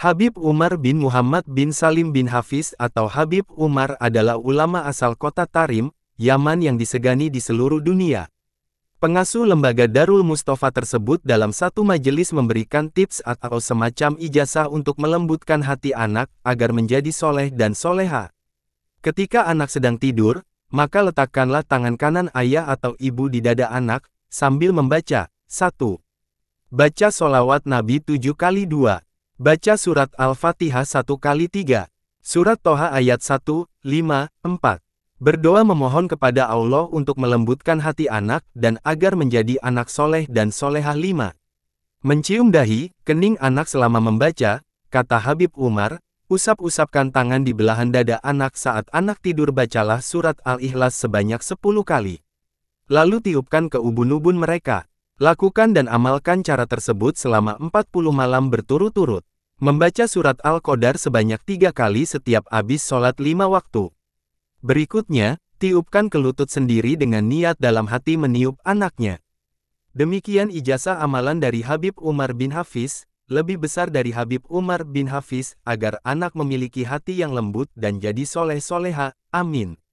Habib Umar bin Muhammad bin Salim bin Hafiz atau Habib Umar adalah ulama asal kota Tarim, Yaman yang disegani di seluruh dunia. Pengasuh lembaga Darul Mustafa tersebut dalam satu majelis memberikan tips atau semacam ijazah untuk melembutkan hati anak agar menjadi soleh dan soleha. Ketika anak sedang tidur, maka letakkanlah tangan kanan ayah atau ibu di dada anak, sambil membaca, 1. Baca solawat Nabi 7 kali 2. Baca surat Al-Fatihah 1 kali 3, surat Toha ayat 1, 5, 4. Berdoa memohon kepada Allah untuk melembutkan hati anak dan agar menjadi anak soleh dan solehah lima. Mencium dahi, kening anak selama membaca, kata Habib Umar, usap-usapkan tangan di belahan dada anak saat anak tidur bacalah surat Al-Ikhlas sebanyak 10 kali. Lalu tiupkan ke ubun-ubun mereka. Lakukan dan amalkan cara tersebut selama 40 malam berturut-turut. Membaca surat Al-Qadar sebanyak tiga kali setiap habis sholat lima waktu. Berikutnya, tiupkan ke lutut sendiri dengan niat dalam hati meniup anaknya. Demikian ijazah amalan dari Habib Umar bin Hafiz, lebih besar dari Habib Umar bin Hafiz, agar anak memiliki hati yang lembut dan jadi soleh-soleha. Amin.